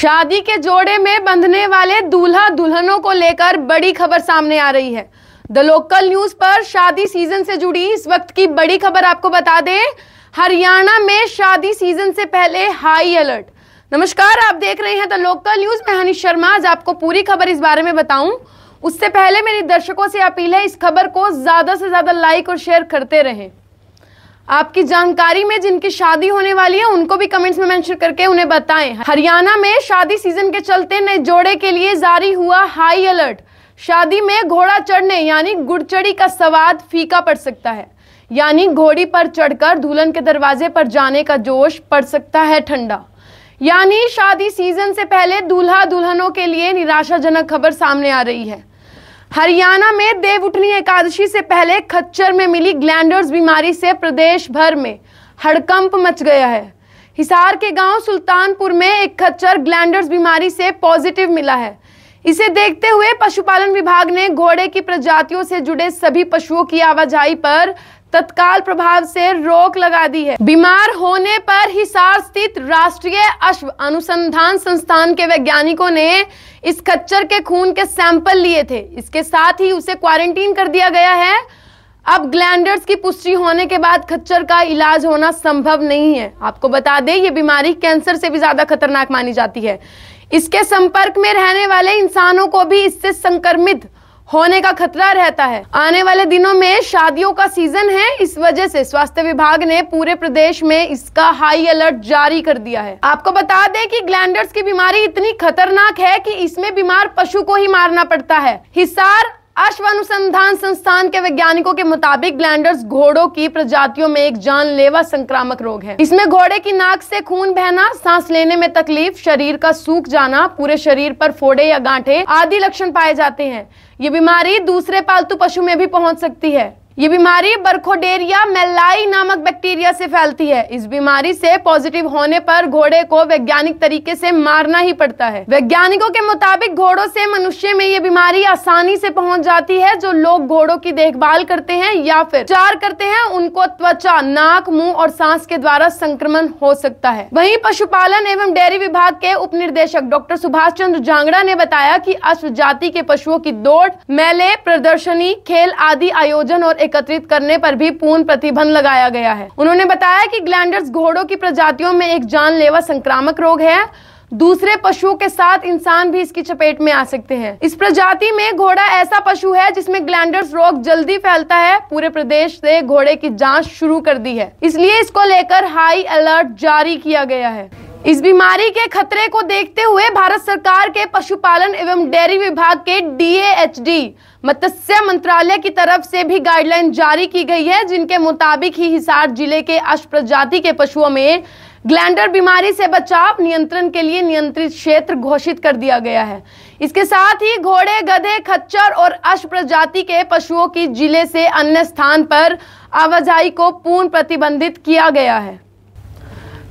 शादी के जोड़े में बंधने वाले दूल्हा दुल्हनों को लेकर बड़ी खबर सामने आ रही है द लोकल न्यूज पर शादी सीजन से जुड़ी इस वक्त की बड़ी खबर आपको बता दें हरियाणा में शादी सीजन से पहले हाई अलर्ट नमस्कार आप देख रहे हैं द लोकल न्यूज में हनी शर्मा आज आपको पूरी खबर इस बारे में बताऊं उससे पहले मेरी दर्शकों से अपील है इस खबर को ज्यादा से ज्यादा लाइक और शेयर करते रहें आपकी जानकारी में जिनकी शादी होने वाली है उनको भी कमेंट्स में मेंशन करके उन्हें बताएं हरियाणा में शादी सीजन के चलते नए जोड़े के लिए जारी हुआ हाई अलर्ट शादी में घोड़ा चढ़ने यानी गुड़चड़ी का स्वाद फीका पड़ सकता है यानी घोड़ी पर चढ़कर दुल्हन के दरवाजे पर जाने का जोश पड़ सकता है ठंडा यानी शादी सीजन से पहले दूल्हा दुल्हनों के लिए निराशाजनक खबर सामने आ रही है हरियाणा में देवउठनी एकादशी से पहले खच्चर में मिली ग्लैंडर्स बीमारी से प्रदेश भर में हड़कंप मच गया है हिसार के गांव सुल्तानपुर में एक खच्चर ग्लैंडर्स बीमारी से पॉजिटिव मिला है इसे देखते हुए पशुपालन विभाग ने घोड़े की प्रजातियों से जुड़े सभी पशुओं की आवाजाही पर तत्काल प्रभाव से रोक लगा दी है बीमार होने पर हिसार स्थित राष्ट्रीय अश्व अनुसंधान संस्थान के वैज्ञानिकों ने इस खच्चर के खून के सैंपल लिए थे इसके साथ ही उसे क्वारंटीन कर दिया गया है अब ग्लैंडर्स की पुष्टि होने के बाद खच्चर का इलाज होना संभव नहीं है आपको बता दें ये बीमारी कैंसर से भी ज्यादा खतरनाक मानी जाती है इसके संपर्क में रहने वाले इंसानों को भी इससे संक्रमित होने का खतरा रहता है आने वाले दिनों में शादियों का सीजन है इस वजह से स्वास्थ्य विभाग ने पूरे प्रदेश में इसका हाई अलर्ट जारी कर दिया है आपको बता दें कि ग्लैंडर्स की बीमारी इतनी खतरनाक है कि इसमें बीमार पशु को ही मारना पड़ता है हिसार अश्व अनुसंधान संस्थान के वैज्ञानिकों के मुताबिक ग्लैंडर्स घोड़ों की प्रजातियों में एक जानलेवा संक्रामक रोग है इसमें घोड़े की नाक से खून बहना सांस लेने में तकलीफ शरीर का सूख जाना पूरे शरीर पर फोड़े या गांठे आदि लक्षण पाए जाते हैं ये बीमारी दूसरे पालतू पशु में भी पहुंच सकती है ये बीमारी बर्खोडेरिया मेलाई नामक बैक्टीरिया से फैलती है इस बीमारी से पॉजिटिव होने पर घोड़े को वैज्ञानिक तरीके से मारना ही पड़ता है वैज्ञानिकों के मुताबिक घोड़ों से मनुष्य में ये बीमारी आसानी से पहुंच जाती है जो लोग घोड़ों की देखभाल करते हैं या फिर चार करते हैं उनको त्वचा नाक मुंह और सांस के द्वारा संक्रमण हो सकता है वही पशुपालन एवं डेयरी विभाग के उप निर्देशक डॉक्टर सुभाष चंद्र जांगड़ा ने बताया की अश्व जाति के पशुओं की दौड़ मेले प्रदर्शनी खेल आदि आयोजन और एकत्रित करने पर भी पूर्ण प्रतिबंध लगाया गया है उन्होंने बताया कि ग्लैंडर्स घोड़ों की प्रजातियों में एक जानलेवा संक्रामक रोग है दूसरे पशुओं के साथ इंसान भी इसकी चपेट में आ सकते हैं इस प्रजाति में घोड़ा ऐसा पशु है जिसमें ग्लैंडर्स रोग जल्दी फैलता है पूरे प्रदेश से घोड़े की जांच शुरू कर दी है इसलिए इसको लेकर हाई अलर्ट जारी किया गया है इस बीमारी के खतरे को देखते हुए भारत सरकार के पशुपालन एवं डेयरी विभाग के डीएएचडी मत्स्य मंत्रालय की तरफ से भी गाइडलाइन जारी की गई है जिनके मुताबिक ही हिसार जिले के अश प्रजाति के पशुओं में ग्लैंडर बीमारी से बचाव नियंत्रण के लिए नियंत्रित क्षेत्र घोषित कर दिया गया है इसके साथ ही घोड़े गधे खच्चर और अश प्रजाति के पशुओं की जिले से अन्य स्थान पर आवाजाही को पूर्ण प्रतिबंधित किया गया है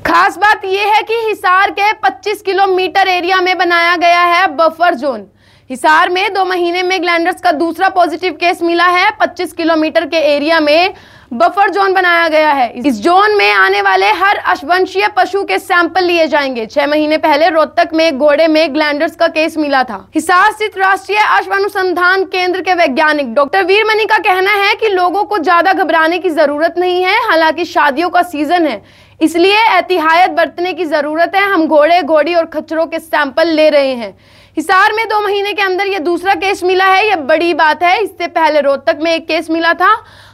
खास बात यह है कि हिसार के 25 किलोमीटर एरिया में बनाया गया है बफर जोन हिसार में दो महीने में ग्लैंडर्स का दूसरा पॉजिटिव केस मिला है 25 किलोमीटर के एरिया में बफर जोन बनाया गया है इस जोन में आने वाले हर अश्वंशीय पशु के सैंपल लिए जाएंगे छह महीने पहले रोहतक में घोड़े में ग्लैंडर्स का केस मिला था हिसार स्थित राष्ट्रीय अश्व अनुसंधान केंद्र के वैज्ञानिक डॉक्टर वीरमणि का कहना है कि लोगों को ज्यादा घबराने की जरूरत नहीं है हालांकि शादियों का सीजन है इसलिए एहतियात बरतने की ज़रूरत है हम घोड़े घोड़ी और खच्चरों के सैंपल ले रहे हैं हिसार में दो महीने के अंदर यह दूसरा केस मिला है यह बड़ी बात है इससे पहले रोहतक में एक केस मिला था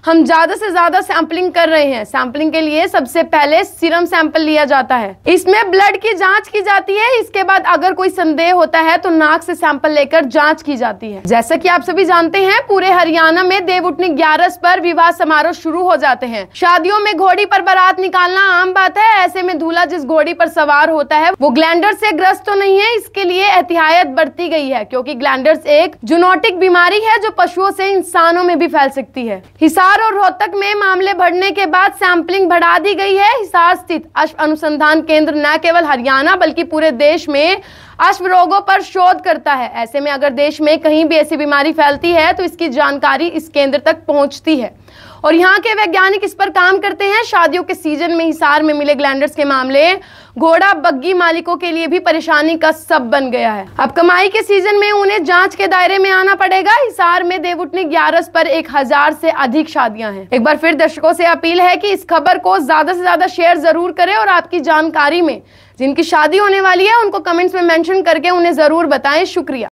हम ज़्यादा से ज़्यादा सैंपलिंग कर रहे हैं सैंपलिंग के लिए सबसे पहले सीरम सैंपल लिया जाता है इसमें ब्लड की जांच की जाती है इसके बाद अगर कोई संदेह होता है तो नाक से सैंपल लेकर जांच की जाती है जैसा कि आप सभी जानते हैं पूरे हरियाणा में देव उठनी ग्यारस पर विवाह समारोह शुरू हो जाते हैं शादियों में घोड़ी पर बारात निकालना आम आम बात है ऐसे में दूल्हा जिस घोड़ी पर सवार होता है वो ग्लैंडर से ग्रस्त तो नहीं है इसके लिए एहतियात बरती गई है क्योंकि ग्लैंडर एक जूनोटिक बीमारी है जो पशुओं से इंसानों में भी फैल सकती है हिसार और रोहतक में मामले बढ़ने के बाद सैंपलिंग बढ़ा दी गई है हिसार स्थित अश्व अनुसंधान केंद्र न केवल हरियाणा बल्कि पूरे देश में अश्व रोगों पर शोध करता है ऐसे में अगर देश में कहीं भी ऐसी बीमारी फैलती है तो इसकी जानकारी इस केंद्र तक पहुंचती है और यहाँ के वैज्ञानिक इस पर काम करते हैं शादियों के सीजन में हिसार में मिले ग्लैंडर्स के मामले घोड़ा बग्गी मालिकों के लिए भी परेशानी का सब बन गया है अब कमाई के सीजन में उन्हें जांच के दायरे में आना पड़ेगा हिसार में देवउठनी ग्यारस पर एक हजार से अधिक शादियां हैं एक बार फिर दर्शकों से अपील है कि इस खबर को ज्यादा से ज्यादा शेयर जरूर करें और आपकी जानकारी में जिनकी शादी होने वाली है उनको कमेंट्स में मेंशन करके उन्हें जरूर बताएं शुक्रिया